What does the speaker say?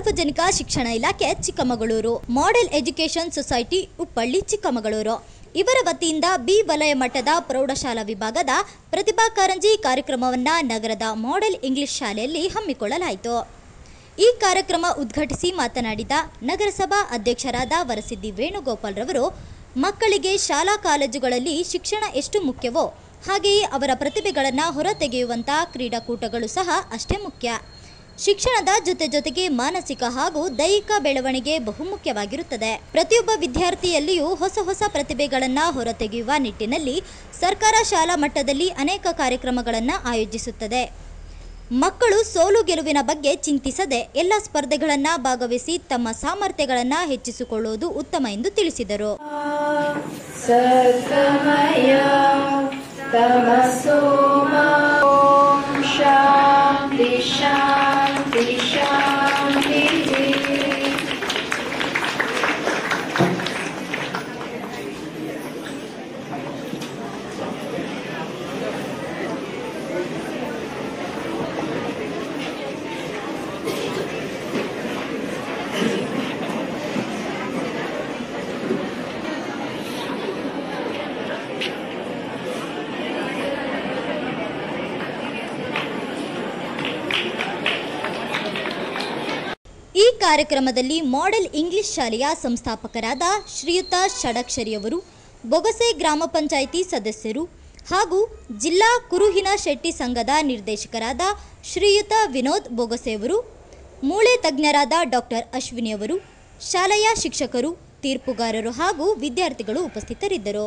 ಸಾರ್ವಜನಿಕ ಶಿಕ್ಷಣ ಇಲಾಖೆ Chikkamagaluru model education society Uppalli Chikkamagaluru ಇವರ ವತಿಯಿಂದ ಬಿ ವಲಯ ಮಟ್ಟದ ಪ್ರೌಢಶಾಲಾ ವಿಭಾಗದ ಪ್ರತಿಭಾ ಕಾರಂಜಿ ಕಾರ್ಯಕ್ರಮವನ್ನು ನಗರದ ಮಾಡೆಲ್ ಇಂಗ್ಲಿಷ್ ಶಾಲೆಯಲ್ಲಿ ಹಮ್ಮಿಕೊಳ್ಳಲಾಯಿತು ಈ ಕಾರ್ಯಕ್ರಮ ಉದ್ಘಾಟಿಸಿ ಮಾತನಾಡಿದ ನಗರಸಭಾ ಅಧ್ಯಕ್ಷರಾದ ವರಸಿದ್ದಿ ವೇಣುಗೋಪಾಲ್ ರವರು ಮಕ್ಕಳಿಗೆ ಶಾಲಾ ಕಾಲೇಜುಗಳಲ್ಲಿ ಶಿಕ್ಷಣ ಎಷ್ಟು ಮುಖ್ಯವೋ ಹಾಗೆಯೇ ಅವರ ಪ್ರತಿಭೆಗಳನ್ನು ಹೊರತೆಗೆಯುವಂಥ ಕ್ರೀಡಾಕೂಟಗಳು ಸಹ ಅಷ್ಟೇ ಮುಖ್ಯ ಶಿಕ್ಷಣದ ಜೊತೆ ಜೊತೆಗೆ ಮಾನಸಿಕ ಹಾಗೂ ದೈಹಿಕ ಬೆಳವಣಿಗೆ ಬಹುಮುಖ್ಯವಾಗಿರುತ್ತದೆ ಪ್ರತಿಯೊಬ್ಬ ವಿದ್ಯಾರ್ಥಿಯಲ್ಲಿಯೂ ಹೊಸ ಹೊಸ ಪ್ರತಿಭೆಗಳನ್ನು ಹೊರತೆಗೆಯುವ ನಿಟ್ಟಿನಲ್ಲಿ ಸರ್ಕಾರ ಶಾಲಾ ಮಟ್ಟದಲ್ಲಿ ಅನೇಕ ಕಾರ್ಯಕ್ರಮಗಳನ್ನು ಆಯೋಜಿಸುತ್ತದೆ ಮಕ್ಕಳು ಸೋಲು ಗೆಲುವಿನ ಬಗ್ಗೆ ಚಿಂತಿಸದೆ ಎಲ್ಲ ಸ್ಪರ್ಧೆಗಳನ್ನು ಭಾಗವಹಿಸಿ ತಮ್ಮ ಸಾಮರ್ಥ್ಯಗಳನ್ನು ಹೆಚ್ಚಿಸಿಕೊಳ್ಳುವುದು ಉತ್ತಮ ಎಂದು ತಿಳಿಸಿದರು ಈ ಕಾರ್ಯಕ್ರಮದಲ್ಲಿ ಮಾಡೆಲ್ ಇಂಗ್ಲಿಷ್ ಶಾಲೆಯ ಸಂಸ್ಥಾಪಕರಾದ ಶ್ರೀಯುತ ಷಡಕ್ಷರಿಯವರು ಬೊಗಸೆ ಗ್ರಾಮ ಪಂಚಾಯಿತಿ ಸದಸ್ಯರು ಹಾಗೂ ಜಿಲ್ಲಾ ಕುರುಹಿನ ಶೆಟ್ಟಿ ಸಂಘದ ನಿರ್ದೇಶಕರಾದ ಶ್ರೀಯುತ ವಿನೋದ್ ಬೊಗಸೆಯವರು ಮೂಳೆ ತಜ್ಞರಾದ ಡಾಕ್ಟರ್ ಅಶ್ವಿನಿಯವರು ಶಾಲೆಯ ಶಿಕ್ಷಕರು ತೀರ್ಪುಗಾರರು ಹಾಗೂ ವಿದ್ಯಾರ್ಥಿಗಳು ಉಪಸ್ಥಿತರಿದ್ದರು